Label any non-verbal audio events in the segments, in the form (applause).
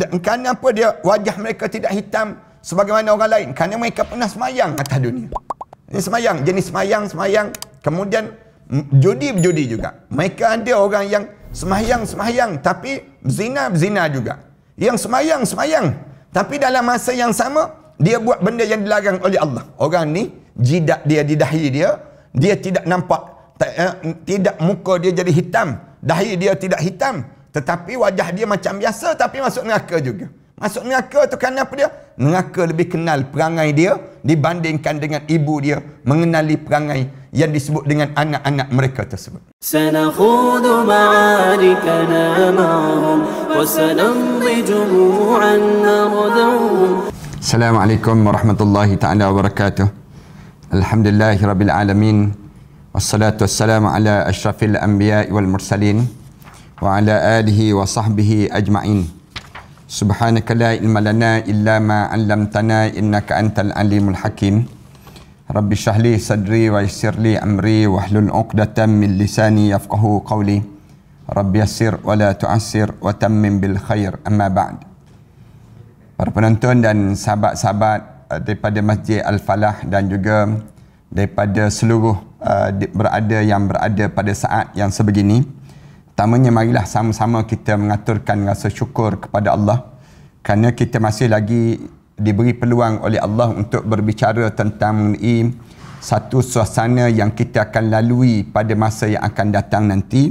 apa dia wajah mereka tidak hitam sebagaimana orang lain? Kerana mereka pernah semayang atas dunia. Ini semayang, jenis semayang, semayang. Kemudian judi-judi juga. Mereka ada orang yang semayang-semayang tapi zina-zina juga. Yang semayang-semayang tapi dalam masa yang sama dia buat benda yang dilarang oleh Allah. Orang ni jidat dia di dahi dia, dia tidak nampak tak, eh, tidak muka dia jadi hitam, dahi dia tidak hitam. Tetapi wajah dia macam biasa tapi masuk neraka juga. Masuk neraka tu kan apa dia? Neraka lebih kenal perangai dia dibandingkan dengan ibu dia mengenali perangai yang disebut dengan anak-anak mereka tersebut. سنخوض معاركنا معهم وسنمضي جموعا نغدوهم السلام عليكم ورحمة الله تعالى وبركاته الحمد لله رب العالمين والصلاة والسلام على أشرف الأنبياء wa ala alihi wa sahbihi ajma'in. Subhanaka la ilma lana illa ma 'allamtana innaka antal alimul hakim. Rabbi shahli sadri wa yassir amri wa hlul 'uqdatam min lisani yafqahu qawli. Rabbi yassir wa la tu'assir wa tammim bil khair amma ba'd. Para penonton dan sahabat-sahabat eh, daripada Masjid Al-Falah dan juga daripada seluruh uh, berada yang berada pada saat yang sebegini. Pertamanya marilah sama-sama kita mengaturkan rasa syukur kepada Allah kerana kita masih lagi diberi peluang oleh Allah untuk berbicara tentang mengenai satu suasana yang kita akan lalui pada masa yang akan datang nanti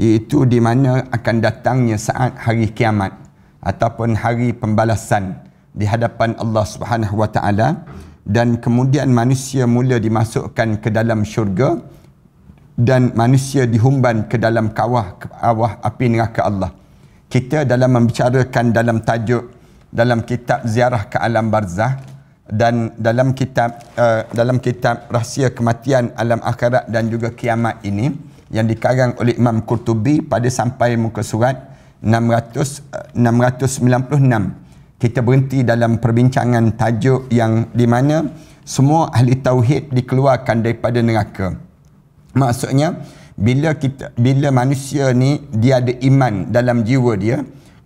iaitu di mana akan datangnya saat hari kiamat ataupun hari pembalasan di hadapan Allah Subhanahu wa taala dan kemudian manusia mula dimasukkan ke dalam syurga dan manusia dihumban ke dalam kawah kawah api neraka Allah. Kita dalam membicarakan dalam tajuk dalam kitab ziarah ke alam barzah dan dalam kitab uh, dalam kitab rahsia kematian alam akhirat dan juga kiamat ini yang dikarang oleh Imam Qurtubi pada sampai muka surat 600 uh, 696 kita berhenti dalam perbincangan tajuk yang di mana semua ahli tauhid dikeluarkan daripada neraka. Maksudnya bila kita bila manusia ni dia ada iman dalam jiwa dia,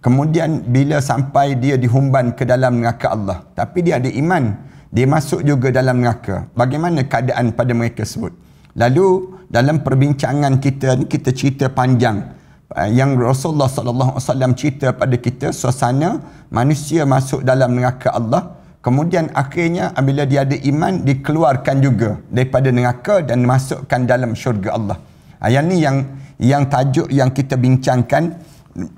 kemudian bila sampai dia dihumban ke dalam neraka Allah, tapi dia ada iman, dia masuk juga dalam neraka. Bagaimana keadaan pada mereka sebut? Lalu dalam perbincangan kita ni kita cerita panjang eh, yang Rasulullah sallallahu alaihi wasallam cerita pada kita suasana manusia masuk dalam neraka Allah. Kemudian akhirnya apabila dia ada iman dikeluarkan juga daripada neraka dan dimasukkan dalam syurga Allah. Ayat ha, ni yang yang tajuk yang kita bincangkan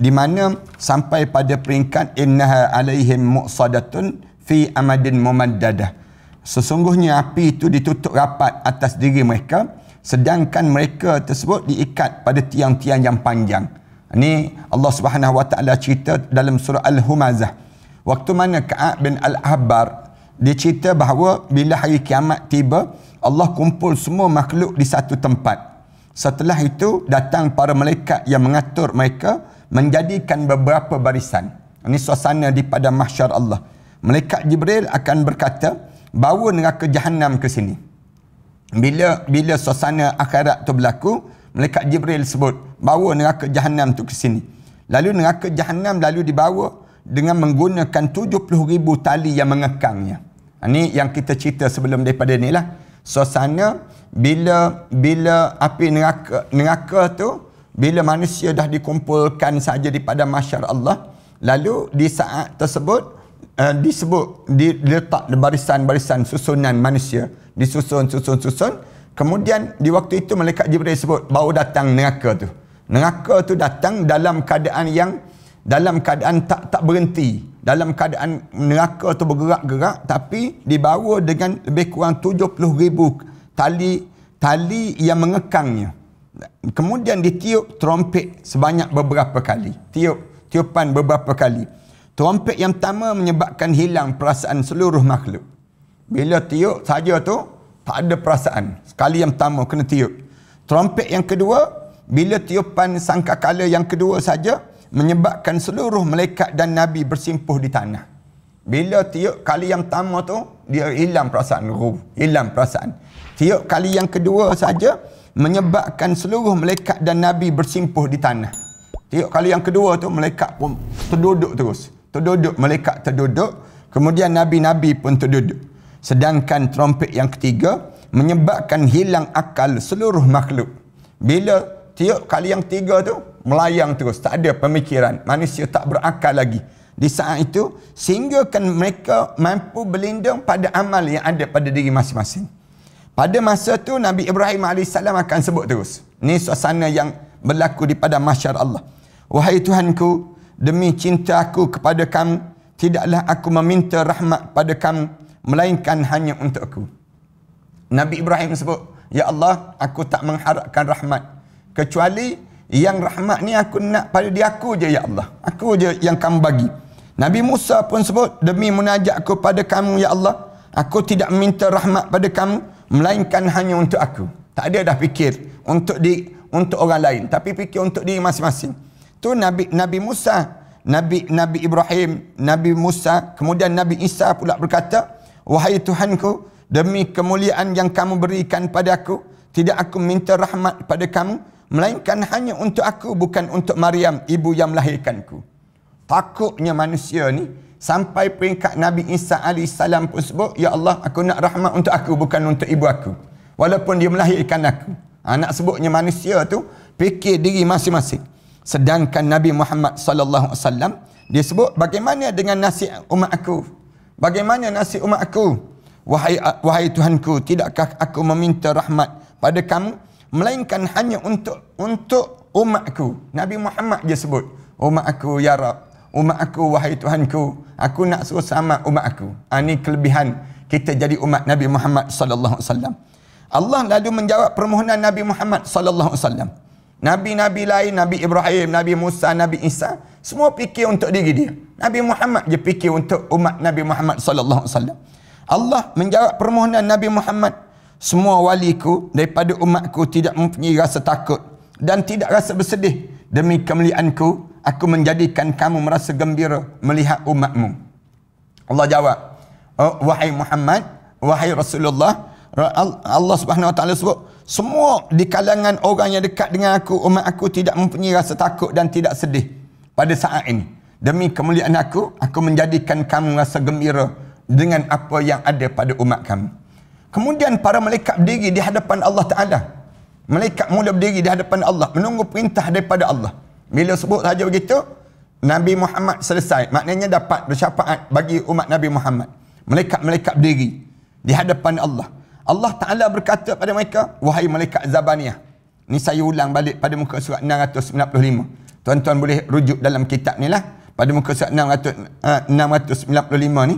di mana sampai pada peringkat inna alaihim muqsadatun fi amadin mumaddadah. Sesungguhnya api itu ditutup rapat atas diri mereka sedangkan mereka tersebut diikat pada tiang-tiang yang panjang. Ini ha, Allah Subhanahu Wa Taala cerita dalam surah Al-Humazah. Waktu mana Ka'ab bin Al-Ahbar dia cerita bahawa bila hari kiamat tiba, Allah kumpul semua makhluk di satu tempat. Setelah itu datang para malaikat yang mengatur mereka menjadikan beberapa barisan. Ini suasana di pada mahsyar Allah. Malaikat Jibril akan berkata, bawa neraka Jahannam ke sini. Bila bila suasana akhirat tu berlaku, malaikat Jibril sebut, bawa neraka Jahannam tu ke sini. Lalu neraka Jahannam lalu dibawa dengan menggunakan ribu tali yang mengekangnya. Ini ha, yang kita cerita sebelum daripada ni lah. So Suasana bila bila api neraka, neraka tu, bila manusia dah dikumpulkan saja di padang masyar Allah, lalu di saat tersebut, uh, disebut, diletak barisan-barisan susunan manusia, disusun-susun-susun, kemudian di waktu itu Malaikat Jibril sebut, baru datang neraka tu. Neraka tu datang dalam keadaan yang dalam keadaan tak tak berhenti dalam keadaan neraka atau bergerak-gerak tapi dibawa dengan lebih kurang 70 ribu tali tali yang mengekangnya kemudian ditiup trompet sebanyak beberapa kali tiup tiupan beberapa kali trompet yang pertama menyebabkan hilang perasaan seluruh makhluk bila tiup saja tu tak ada perasaan sekali yang pertama kena tiup trompet yang kedua bila tiupan sangka sangkakala yang kedua saja menyebabkan seluruh malaikat dan nabi bersimpuh di tanah. Bila tiup kali yang pertama tu, dia hilang perasaan ruh, hilang perasaan. Tiup kali yang kedua saja menyebabkan seluruh malaikat dan nabi bersimpuh di tanah. Tiup kali yang kedua tu malaikat pun terduduk terus. Terduduk malaikat terduduk, kemudian nabi-nabi pun terduduk. Sedangkan trompet yang ketiga menyebabkan hilang akal seluruh makhluk. Bila tiup kali yang tiga tu melayang terus tak ada pemikiran manusia tak berakal lagi di saat itu sehingga kan mereka mampu berlindung pada amal yang ada pada diri masing-masing pada masa tu Nabi Ibrahim AS akan sebut terus ni suasana yang berlaku di pada masyarakat Allah wahai Tuhanku demi cinta aku kepada kamu tidaklah aku meminta rahmat pada kamu melainkan hanya untukku Nabi Ibrahim sebut Ya Allah, aku tak mengharapkan rahmat kecuali yang rahmat ni aku nak pada dia aku je ya Allah. Aku je yang kamu bagi. Nabi Musa pun sebut demi munajat aku pada kamu ya Allah, aku tidak minta rahmat pada kamu melainkan hanya untuk aku. Tak ada dah fikir untuk di untuk orang lain, tapi fikir untuk diri masing-masing. Tu Nabi Nabi Musa, Nabi Nabi Ibrahim, Nabi Musa, kemudian Nabi Isa pula berkata, "Wahai Tuhanku, demi kemuliaan yang kamu berikan pada aku, tidak aku minta rahmat pada kamu melainkan hanya untuk aku bukan untuk Maryam ibu yang melahirkanku takutnya manusia ni sampai peringkat Nabi Isa AS pun sebut Ya Allah aku nak rahmat untuk aku bukan untuk ibu aku walaupun dia melahirkan aku anak ha, sebutnya manusia tu fikir diri masing-masing sedangkan Nabi Muhammad SAW dia sebut bagaimana dengan nasib umat aku bagaimana nasib umat aku wahai, wahai Tuhanku tidakkah aku meminta rahmat pada kamu melainkan hanya untuk untuk umatku. Nabi Muhammad je sebut, umat aku ya Rab, umat aku wahai Tuhanku, aku nak suruh sama umat aku. Ha, ah, ini kelebihan kita jadi umat Nabi Muhammad sallallahu alaihi wasallam. Allah lalu menjawab permohonan Nabi Muhammad sallallahu alaihi wasallam. Nabi-nabi lain, Nabi Ibrahim, Nabi Musa, Nabi Isa, semua fikir untuk diri dia. Nabi Muhammad je fikir untuk umat Nabi Muhammad sallallahu alaihi wasallam. Allah menjawab permohonan Nabi Muhammad semua waliku daripada umatku tidak mempunyai rasa takut dan tidak rasa bersedih demi kemuliaanku aku menjadikan kamu merasa gembira melihat umatmu Allah jawab oh, wahai Muhammad wahai Rasulullah Allah Subhanahu wa taala sebut semua di kalangan orang yang dekat dengan aku umat aku tidak mempunyai rasa takut dan tidak sedih pada saat ini demi kemuliaan aku aku menjadikan kamu rasa gembira dengan apa yang ada pada umat kamu Kemudian para malaikat berdiri di hadapan Allah Ta'ala. Malaikat mula berdiri di hadapan Allah. Menunggu perintah daripada Allah. Bila sebut saja begitu, Nabi Muhammad selesai. Maknanya dapat bersyafaat bagi umat Nabi Muhammad. Malaikat-malaikat berdiri di hadapan Allah. Allah Ta'ala berkata pada mereka, Wahai malaikat Zabaniyah. Ini saya ulang balik pada muka surat 695. Tuan-tuan boleh rujuk dalam kitab ni lah. Pada muka surat 695 eh, ni.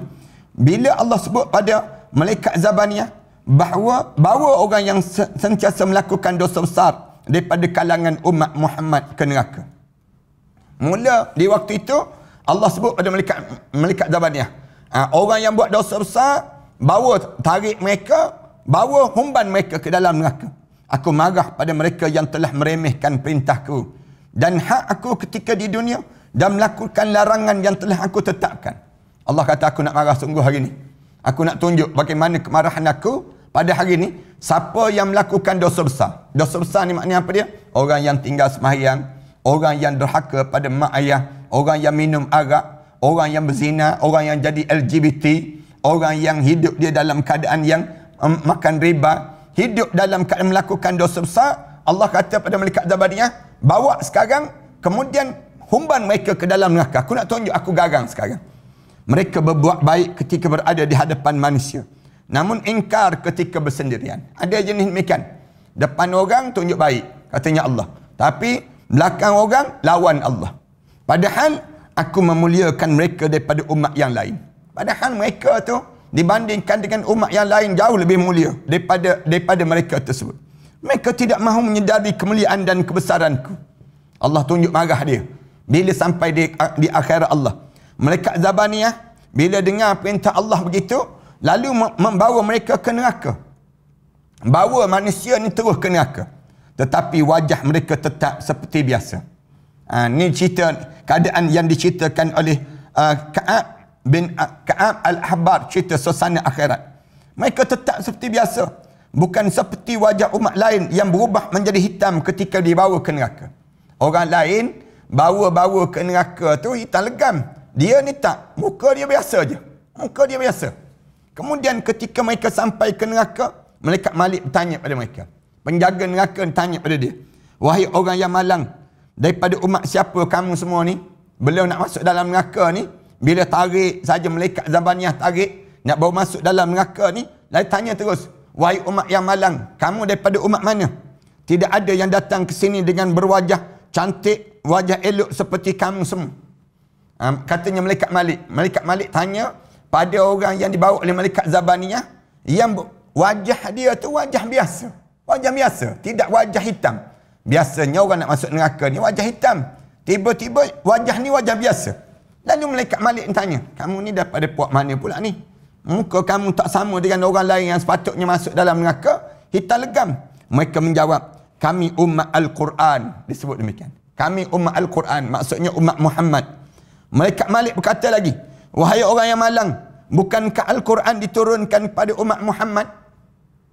Bila Allah sebut pada malaikat Zabaniyah, bahawa bawa orang yang sentiasa melakukan dosa besar daripada kalangan umat Muhammad ke neraka. Mula di waktu itu Allah sebut pada malaikat malaikat Jabaniah, ha, ah, orang yang buat dosa besar bawa tarik mereka, bawa humban mereka ke dalam neraka. Aku marah pada mereka yang telah meremehkan perintahku dan hak aku ketika di dunia dan melakukan larangan yang telah aku tetapkan. Allah kata aku nak marah sungguh hari ini. Aku nak tunjuk bagaimana kemarahan aku pada hari ini siapa yang melakukan dosa besar dosa besar ni maknanya apa dia orang yang tinggal semahyang orang yang derhaka pada mak ayah orang yang minum arak orang yang berzina orang yang jadi LGBT orang yang hidup dia dalam keadaan yang um, makan riba hidup dalam keadaan melakukan dosa besar Allah kata pada malaikat Jabariyah bawa sekarang kemudian humban mereka ke dalam neraka aku nak tunjuk aku garang sekarang mereka berbuat baik ketika berada di hadapan manusia Namun ingkar ketika bersendirian. Ada jenis demikian. Depan orang tunjuk baik. Katanya Allah. Tapi belakang orang lawan Allah. Padahal aku memuliakan mereka daripada umat yang lain. Padahal mereka tu dibandingkan dengan umat yang lain jauh lebih mulia daripada daripada mereka tersebut. Mereka tidak mahu menyedari kemuliaan dan kebesaranku. Allah tunjuk marah dia. Bila sampai di, di akhirat Allah. Mereka Zabaniyah bila dengar perintah Allah begitu lalu membawa mereka ke neraka. Bawa manusia ni terus ke neraka. Tetapi wajah mereka tetap seperti biasa. Ha, ini cerita keadaan yang diceritakan oleh uh, Ka'ab bin uh, Ka'ab Al-Habar cerita suasana akhirat. Mereka tetap seperti biasa. Bukan seperti wajah umat lain yang berubah menjadi hitam ketika dibawa ke neraka. Orang lain bawa-bawa ke neraka tu hitam legam. Dia ni tak. Muka dia biasa je. Muka dia biasa. Kemudian ketika mereka sampai ke neraka, malaikat Malik bertanya pada mereka. Penjaga neraka bertanya pada dia. Wahai orang yang malang, daripada umat siapa kamu semua ni? Beliau nak masuk dalam neraka ni, bila tarik saja malaikat Zabaniyah tarik, nak bawa masuk dalam neraka ni, lalu tanya terus, wahai umat yang malang, kamu daripada umat mana? Tidak ada yang datang ke sini dengan berwajah cantik, wajah elok seperti kamu semua. Um, katanya malaikat Malik. Malaikat Malik tanya, pada orang yang dibawa oleh malaikat zabaniyah yang wajah dia tu wajah biasa wajah biasa tidak wajah hitam biasanya orang nak masuk neraka ni wajah hitam tiba-tiba wajah ni wajah biasa lalu malaikat malik tanya kamu ni daripada puak mana pula ni muka kamu tak sama dengan orang lain yang sepatutnya masuk dalam neraka hitam legam mereka menjawab kami umat Al-Quran disebut demikian kami umat Al-Quran maksudnya umat Muhammad malaikat malik berkata lagi Wahai orang yang malang, bukankah Al-Quran diturunkan kepada umat Muhammad?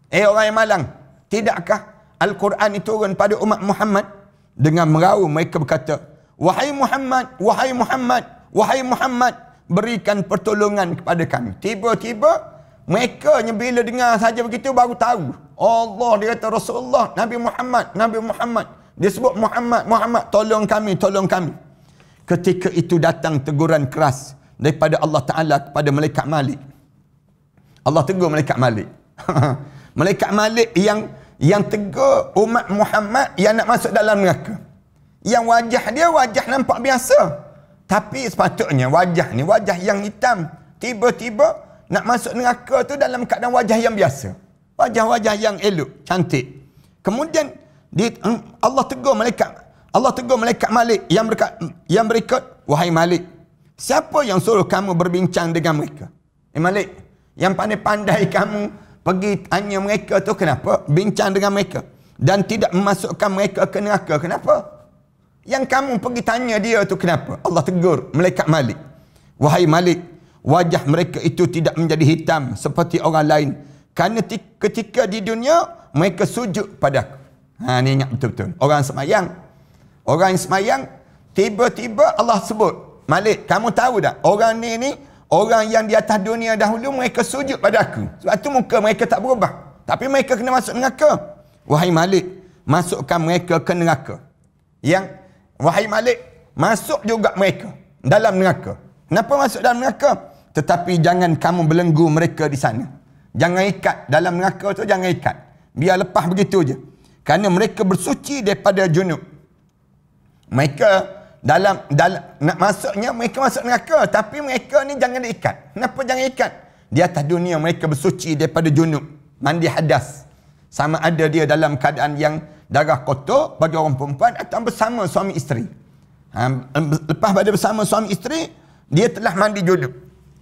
Eh orang yang malang, tidakkah Al-Quran diturunkan kepada umat Muhammad? Dengan merau mereka berkata, Wahai Muhammad, wahai Muhammad, wahai Muhammad, berikan pertolongan kepada kami. Tiba-tiba, mereka bila dengar saja begitu baru tahu. Allah dia kata Rasulullah, Nabi Muhammad, Nabi Muhammad. Dia sebut Muhammad, Muhammad tolong kami, tolong kami. Ketika itu datang teguran keras daripada Allah Ta'ala kepada Malaikat Malik. Allah tegur Malaikat Malik. (laughs) Malaikat Malik yang yang tegur umat Muhammad yang nak masuk dalam neraka. Yang wajah dia wajah nampak biasa. Tapi sepatutnya wajah ni wajah yang hitam. Tiba-tiba nak masuk neraka tu dalam keadaan wajah yang biasa. Wajah-wajah yang elok, cantik. Kemudian di, hmm, Allah tegur malaikat Allah tegur malaikat Malik yang berkat yang berikut wahai Malik Siapa yang suruh kamu berbincang dengan mereka? Eh Malik, yang pandai-pandai (laughs) kamu pergi tanya mereka tu kenapa? Bincang dengan mereka. Dan tidak memasukkan mereka ke neraka. Kenapa? Yang kamu pergi tanya dia tu kenapa? Allah tegur malaikat Malik. Wahai Malik, wajah mereka itu tidak menjadi hitam seperti orang lain. Kerana ketika di dunia, mereka sujud padaku. Ha, ni ingat betul-betul. Orang semayang. Orang semayang, tiba-tiba Allah sebut. Malik, kamu tahu tak? Orang ni ni, orang yang di atas dunia dahulu, mereka sujud pada aku. Sebab tu muka mereka tak berubah. Tapi mereka kena masuk neraka. Wahai Malik, masukkan mereka ke neraka. Yang, wahai Malik, masuk juga mereka dalam neraka. Kenapa masuk dalam neraka? Tetapi jangan kamu belenggu mereka di sana. Jangan ikat dalam neraka tu, jangan ikat. Biar lepas begitu je. Kerana mereka bersuci daripada junub. Mereka dalam dalam nak masuknya mereka masuk neraka tapi mereka ni jangan diikat kenapa jangan ikat di atas dunia mereka bersuci daripada junub mandi hadas sama ada dia dalam keadaan yang darah kotor bagi orang perempuan atau bersama suami isteri ha, lepas pada bersama suami isteri dia telah mandi junub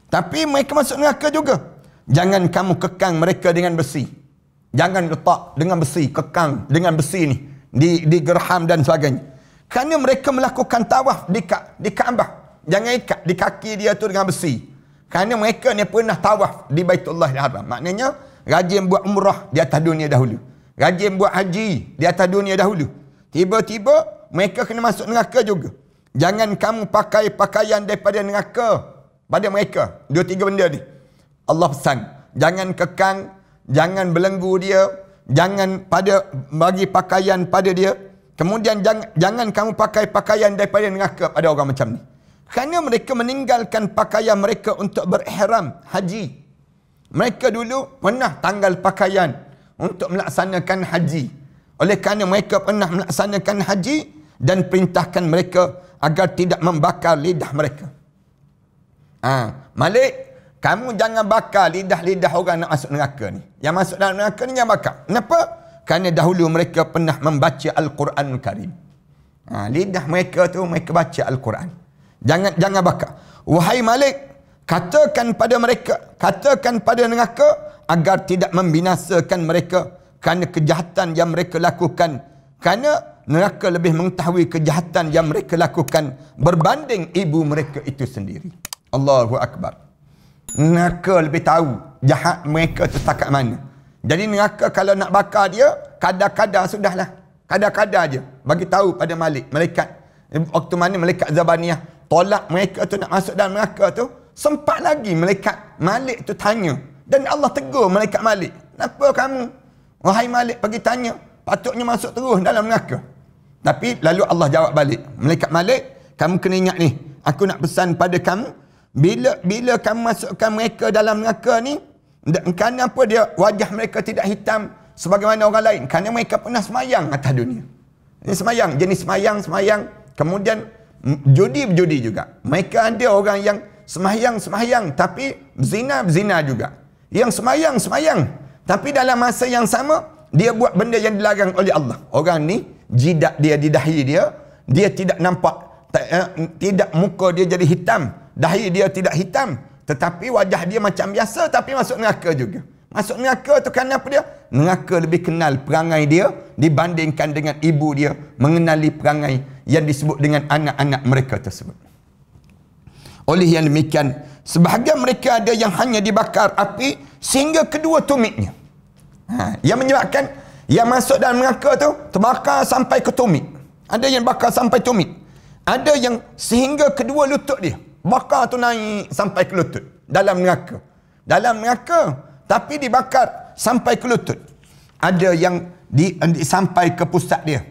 tapi mereka masuk neraka juga jangan kamu kekang mereka dengan besi jangan letak dengan besi kekang dengan besi ni di, di geraham dan sebagainya kerana mereka melakukan tawaf di, ka, di Kaabah. Jangan ikat di kaki dia tu dengan besi. Kerana mereka ni pernah tawaf di Baitullah Haram. Maknanya, rajin buat umrah di atas dunia dahulu. Rajin buat haji di atas dunia dahulu. Tiba-tiba, mereka kena masuk neraka juga. Jangan kamu pakai pakaian daripada neraka pada mereka. Dua tiga benda ni. Allah pesan. Jangan kekang. Jangan belenggu dia. Jangan pada bagi pakaian pada dia. Kemudian jangan, jangan kamu pakai pakaian daripada mengakap ada orang macam ni. Kerana mereka meninggalkan pakaian mereka untuk berihram haji. Mereka dulu pernah tanggal pakaian untuk melaksanakan haji. Oleh kerana mereka pernah melaksanakan haji dan perintahkan mereka agar tidak membakar lidah mereka. Ah, ha, Malik, kamu jangan bakar lidah-lidah orang nak masuk neraka ni. Yang masuk dalam neraka ni yang bakar. Kenapa? Kenapa? Kerana dahulu mereka pernah membaca Al-Quran al Karim. Ha, lidah mereka tu mereka baca Al-Quran. Jangan jangan bakar. Wahai Malik, katakan pada mereka, katakan pada neraka agar tidak membinasakan mereka kerana kejahatan yang mereka lakukan. Kerana neraka lebih mengetahui kejahatan yang mereka lakukan berbanding ibu mereka itu sendiri. Allahu Akbar. Neraka lebih tahu jahat mereka tu tak kat mana. Jadi neraka kalau nak bakar dia, kadar-kadar sudahlah. Kadar-kadar je. Bagi tahu pada malik, malaikat. Waktu mana malaikat Zabaniyah tolak mereka tu nak masuk dalam neraka tu. Sempat lagi malaikat malik tu tanya. Dan Allah tegur malaikat malik. Kenapa kamu? Wahai malik pergi tanya. Patutnya masuk terus dalam neraka. Tapi lalu Allah jawab balik. Malaikat malik, kamu kena ingat ni. Aku nak pesan pada kamu. Bila bila kamu masukkan mereka dalam neraka ni, apa dia wajah mereka tidak hitam sebagaimana orang lain? Kerana mereka pernah semayang atas dunia. Ini semayang, jenis semayang-semayang. Kemudian judi-judi juga. Mereka ada orang yang semayang-semayang tapi zina-zina juga. Yang semayang-semayang tapi dalam masa yang sama dia buat benda yang dilarang oleh Allah. Orang ni jidat dia di dahi dia, dia tidak nampak eh, tidak muka dia jadi hitam. Dahi dia tidak hitam. Tetapi wajah dia macam biasa tapi masuk neraka juga. Masuk neraka tu kerana apa dia? Neraka lebih kenal perangai dia dibandingkan dengan ibu dia mengenali perangai yang disebut dengan anak-anak mereka tersebut. Oleh yang demikian, sebahagian mereka ada yang hanya dibakar api sehingga kedua tumitnya. Ha, yang menyebabkan yang masuk dalam neraka tu terbakar sampai ke tumit. Ada yang bakar sampai tumit. Ada yang sehingga kedua lutut dia bakar tu naik sampai ke lutut dalam neraka dalam neraka tapi dibakar sampai ke lutut ada yang di, di sampai ke pusat dia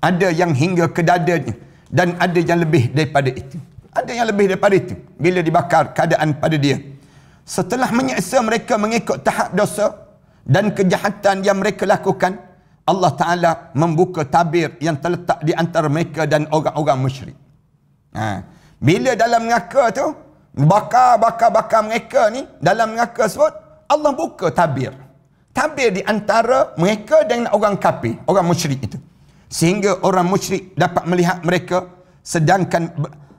ada yang hingga ke dadanya dan ada yang lebih daripada itu ada yang lebih daripada itu bila dibakar keadaan pada dia setelah menyiksa mereka mengikut tahap dosa dan kejahatan yang mereka lakukan Allah Ta'ala membuka tabir yang terletak di antara mereka dan orang-orang musyrik. Ha. Bila dalam neraka tu, bakar-bakar-bakar mereka ni, dalam neraka sebut, Allah buka tabir. Tabir di antara mereka dengan orang kafir, orang musyrik itu. Sehingga orang musyrik dapat melihat mereka sedangkan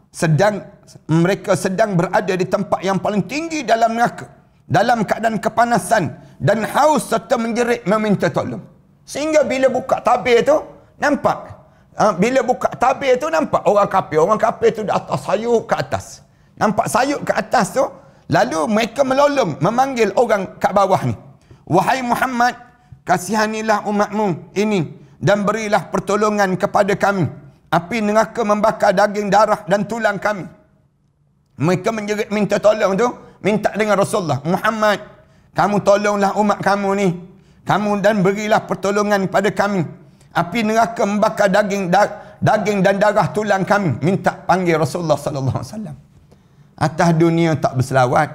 sedang mereka sedang berada di tempat yang paling tinggi dalam neraka. Dalam keadaan kepanasan dan haus serta menjerit meminta tolong. Sehingga bila buka tabir tu, nampak Ha, bila buka tabir tu nampak orang kafir. Orang kafir tu di atas ke atas. Nampak sayup ke atas tu. Lalu mereka melolong memanggil orang kat bawah ni. Wahai Muhammad, kasihanilah umatmu ini dan berilah pertolongan kepada kami. Api neraka membakar daging darah dan tulang kami. Mereka menjerit minta tolong tu. Minta dengan Rasulullah. Muhammad, kamu tolonglah umat kamu ni. Kamu dan berilah pertolongan kepada kami api neraka membakar daging daging dan darah tulang kami minta panggil Rasulullah sallallahu alaihi wasallam atas dunia tak berselawat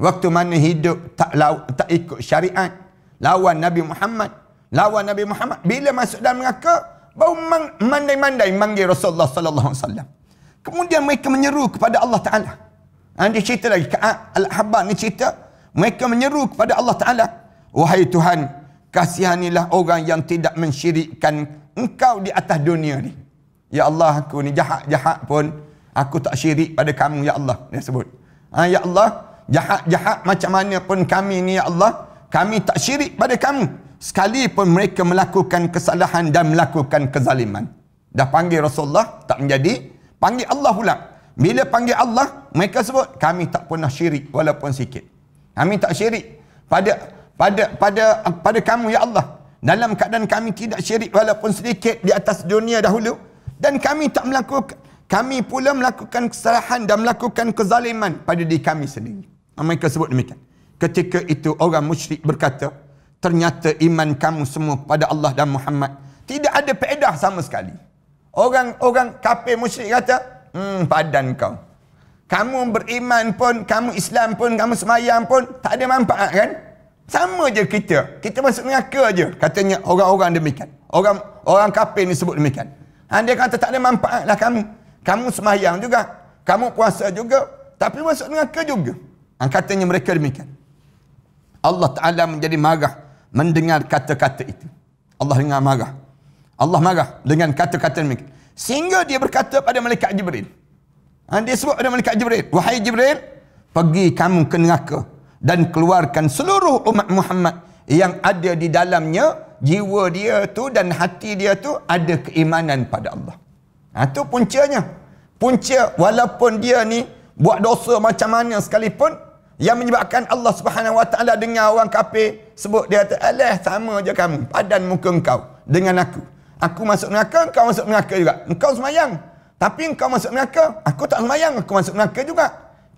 waktu mana hidup tak tak ikut syariat lawan Nabi Muhammad lawan Nabi Muhammad bila masuk dalam neraka baru mandai-mandai manggil Rasulullah sallallahu alaihi wasallam kemudian mereka menyeru kepada Allah taala Andi cerita lagi Al-Habbar ni cerita mereka menyeru kepada Allah taala wahai Tuhan kasihanilah orang yang tidak mensyirikkan engkau di atas dunia ni. Ya Allah aku ni jahat-jahat pun aku tak syirik pada kamu ya Allah dia sebut. Ha, ya Allah jahat-jahat macam mana pun kami ni ya Allah kami tak syirik pada kamu. Sekali pun mereka melakukan kesalahan dan melakukan kezaliman. Dah panggil Rasulullah tak menjadi. Panggil Allah pula. Bila panggil Allah mereka sebut kami tak pernah syirik walaupun sikit. Kami tak syirik pada pada pada pada kamu ya Allah dalam keadaan kami tidak syirik walaupun sedikit di atas dunia dahulu dan kami tak melakukan kami pula melakukan kesalahan dan melakukan kezaliman pada diri kami sendiri. Mereka sebut demikian. Ketika itu orang musyrik berkata, ternyata iman kamu semua pada Allah dan Muhammad tidak ada peredah sama sekali. Orang-orang kafir musyrik kata, hmm, padan kau. Kamu beriman pun, kamu Islam pun, kamu semayang pun, tak ada manfaat kan? Sama je kita. Kita masuk neraka je. Katanya orang-orang demikian. Orang orang kafir ni sebut demikian. Ha, dia kata tak ada manfaat lah kamu. Kamu semayang juga. Kamu puasa juga. Tapi masuk neraka juga. Ha, katanya mereka demikian. Allah Ta'ala menjadi marah mendengar kata-kata itu. Allah dengar marah. Allah marah dengan kata-kata demikian. Sehingga dia berkata pada Malaikat Jibril. Ha, dia sebut pada Malaikat Jibril. Wahai Jibril, pergi kamu ke neraka dan keluarkan seluruh umat Muhammad yang ada di dalamnya jiwa dia tu dan hati dia tu ada keimanan pada Allah. Itu ha, puncanya. Punca walaupun dia ni buat dosa macam mana sekalipun yang menyebabkan Allah Subhanahu Wa Taala dengar orang kafir sebut dia kata alah sama je kamu padan muka engkau dengan aku. Aku masuk neraka, engkau masuk neraka juga. Engkau semayang. Tapi engkau masuk neraka, aku tak semayang, aku masuk neraka juga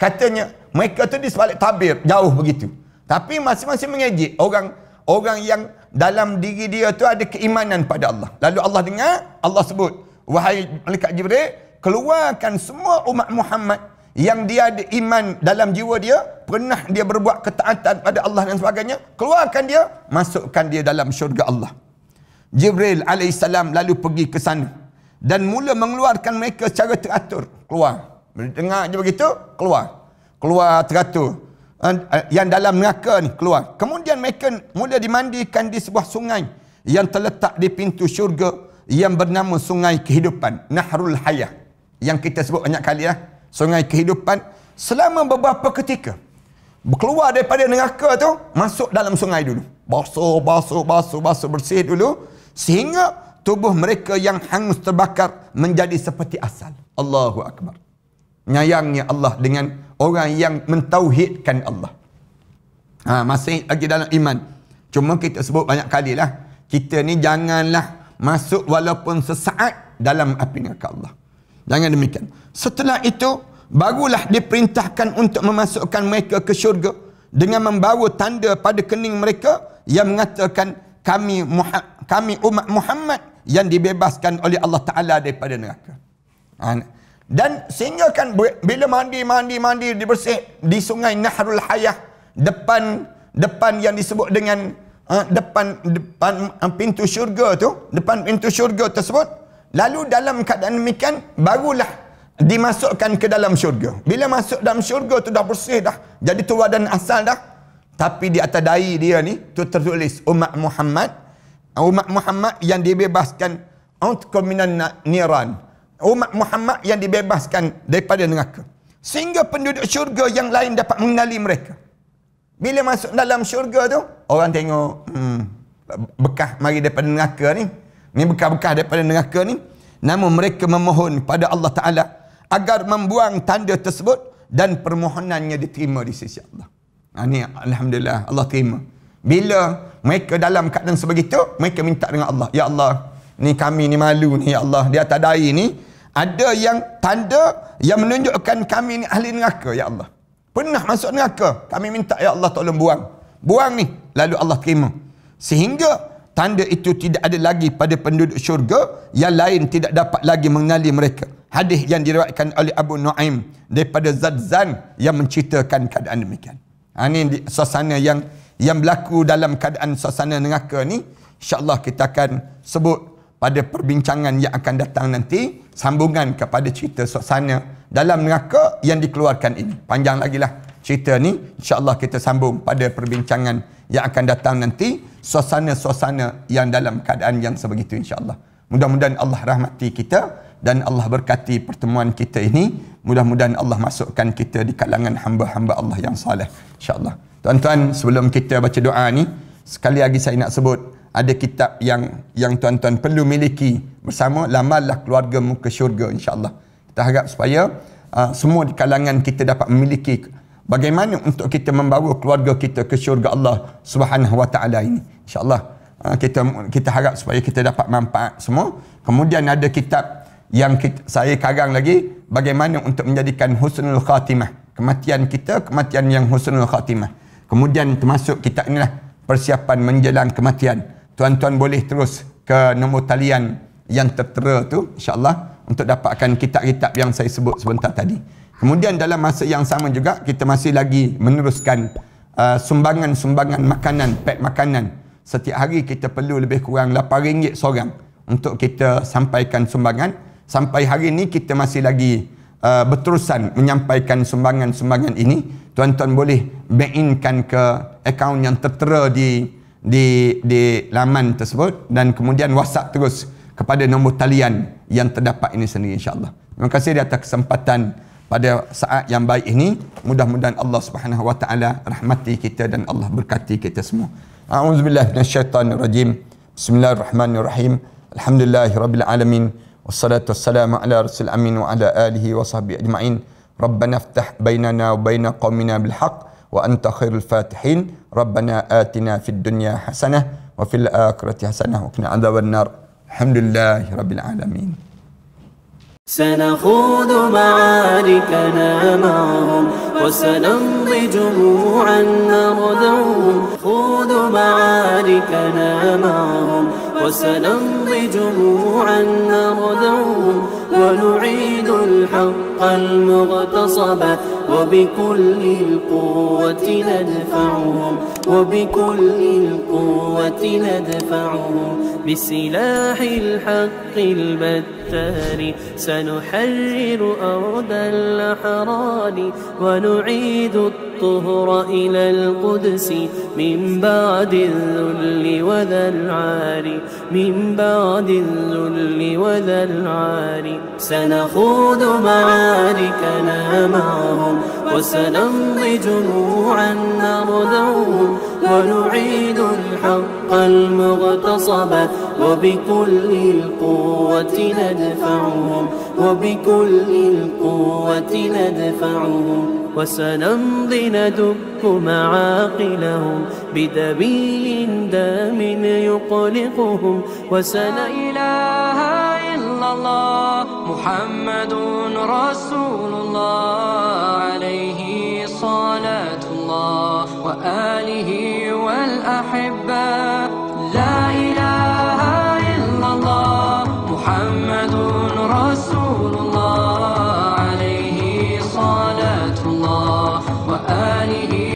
katanya mereka tu di sebalik tabir jauh begitu tapi masing-masing mengejek orang orang yang dalam diri dia tu ada keimanan pada Allah lalu Allah dengar Allah sebut wahai malaikat jibril keluarkan semua umat Muhammad yang dia ada iman dalam jiwa dia pernah dia berbuat ketaatan pada Allah dan sebagainya keluarkan dia masukkan dia dalam syurga Allah Jibril alaihissalam lalu pergi ke sana dan mula mengeluarkan mereka secara teratur keluar bila dengar je begitu, keluar. Keluar teratur. Yang dalam neraka ni, keluar. Kemudian mereka mula dimandikan di sebuah sungai yang terletak di pintu syurga yang bernama sungai kehidupan. Nahrul Hayah. Yang kita sebut banyak kali lah. Sungai kehidupan. Selama beberapa ketika, keluar daripada neraka tu, masuk dalam sungai dulu. Basuh, basuh, basuh, basuh, bersih dulu. Sehingga tubuh mereka yang hangus terbakar menjadi seperti asal. Allahu Akbar nyayangnya Allah dengan orang yang mentauhidkan Allah. Ha, masih lagi dalam iman. Cuma kita sebut banyak kali lah. Kita ni janganlah masuk walaupun sesaat dalam api neraka Allah. Jangan demikian. Setelah itu, barulah diperintahkan untuk memasukkan mereka ke syurga dengan membawa tanda pada kening mereka yang mengatakan kami muha- kami umat Muhammad yang dibebaskan oleh Allah Taala daripada neraka. Ha, dan sehingga kan bila mandi, mandi, mandi dibersih di sungai Nahrul Hayah. Depan depan yang disebut dengan uh, depan depan uh, pintu syurga tu. Depan pintu syurga tersebut. Lalu dalam keadaan demikian barulah dimasukkan ke dalam syurga. Bila masuk dalam syurga tu dah bersih dah. Jadi tu wadan asal dah. Tapi di atas dai dia ni tu tertulis umat Muhammad. Umat Muhammad yang dibebaskan. Untuk minan niran umat Muhammad yang dibebaskan daripada neraka. Sehingga penduduk syurga yang lain dapat mengenali mereka. Bila masuk dalam syurga tu, orang tengok hmm, bekah mari daripada neraka ni. Ni bekah-bekah daripada neraka ni. Namun mereka memohon pada Allah Ta'ala agar membuang tanda tersebut dan permohonannya diterima di sisi Allah. Ha, ni Alhamdulillah Allah terima. Bila mereka dalam keadaan sebegitu, mereka minta dengan Allah. Ya Allah, ni kami ni malu ni ya Allah. Dia tak ada ni ada yang tanda yang menunjukkan kami ni ahli neraka ya Allah pernah masuk neraka kami minta ya Allah tolong buang buang ni lalu Allah terima sehingga tanda itu tidak ada lagi pada penduduk syurga yang lain tidak dapat lagi mengenali mereka hadis yang diriwayatkan oleh Abu Nuaim daripada Zadzan yang menceritakan keadaan demikian ini ha, di, suasana yang yang berlaku dalam keadaan suasana neraka ni Insya Allah kita akan sebut pada perbincangan yang akan datang nanti sambungan kepada cerita suasana dalam neraka yang dikeluarkan ini panjang lagi lah cerita ni insyaAllah kita sambung pada perbincangan yang akan datang nanti suasana-suasana yang dalam keadaan yang sebegitu insyaAllah mudah-mudahan Allah rahmati kita dan Allah berkati pertemuan kita ini mudah-mudahan Allah masukkan kita di kalangan hamba-hamba Allah yang salih insyaAllah tuan-tuan sebelum kita baca doa ni sekali lagi saya nak sebut ada kitab yang yang tuan-tuan perlu miliki bersama lamallah keluarga mu ke syurga insyaallah kita harap supaya uh, semua di kalangan kita dapat memiliki bagaimana untuk kita membawa keluarga kita ke syurga Allah Subhanahu wa taala ini insyaallah uh, kita kita harap supaya kita dapat manfaat semua kemudian ada kitab yang kita, saya karang lagi bagaimana untuk menjadikan husnul khatimah kematian kita kematian yang husnul khatimah kemudian termasuk kitab inilah persiapan menjelang kematian tuan-tuan boleh terus ke nombor talian yang tertera tu insyaallah untuk dapatkan kitab-kitab yang saya sebut sebentar tadi. Kemudian dalam masa yang sama juga kita masih lagi meneruskan uh, sumbangan-sumbangan makanan, pek makanan. Setiap hari kita perlu lebih kurang RM8 seorang untuk kita sampaikan sumbangan. Sampai hari ini kita masih lagi uh, berterusan menyampaikan sumbangan-sumbangan ini. Tuan-tuan boleh bankinkan ke akaun yang tertera di di di laman tersebut dan kemudian WhatsApp terus kepada nombor talian yang terdapat ini sendiri insyaallah. Terima kasih di atas kesempatan pada saat yang baik ini. Mudah-mudahan Allah Subhanahu wa taala rahmati kita dan Allah berkati kita semua. A'udzubillahi minasyaitanir Bismillahirrahmanirrahim. Alhamdulillahirabbil alamin. Wassalatu wassalamu ala rasul amin wa ala alihi wa sahbihi ajma'in. Rabbana aftah bainana wa baina qaumina bil haqq وأنت خير الفاتحين ربنا آتنا في الدنيا حسنة وفي الآخرة حسنة وقنا عذاب النار الحمد لله رب العالمين سنخوض معاركنا معهم وسنمضي جموعا نرذوهم خوض معاركنا معهم وسنمضي جموعا نرذوه ونعيد الحق المغتصب وبكل القوة ندفعهم وبكل القوة ندفعهم بسلاح الحق البتار سنحرر أرض الأحرار ونعيد الطهر إلى القدس من بعد الذل وذا العار من بعد الذل وذا العار سنخوض معاركنا معهم وسنمضي جموعا نرضوهم ونعيد الحق المغتصب وبكل القوة ندفعهم وبكل القوة ندفعهم وسنمضي ندك معاقلهم بدبيل دام يقلقهم وسن لا إله إلا الله محمد رسول الله وآله والأحبة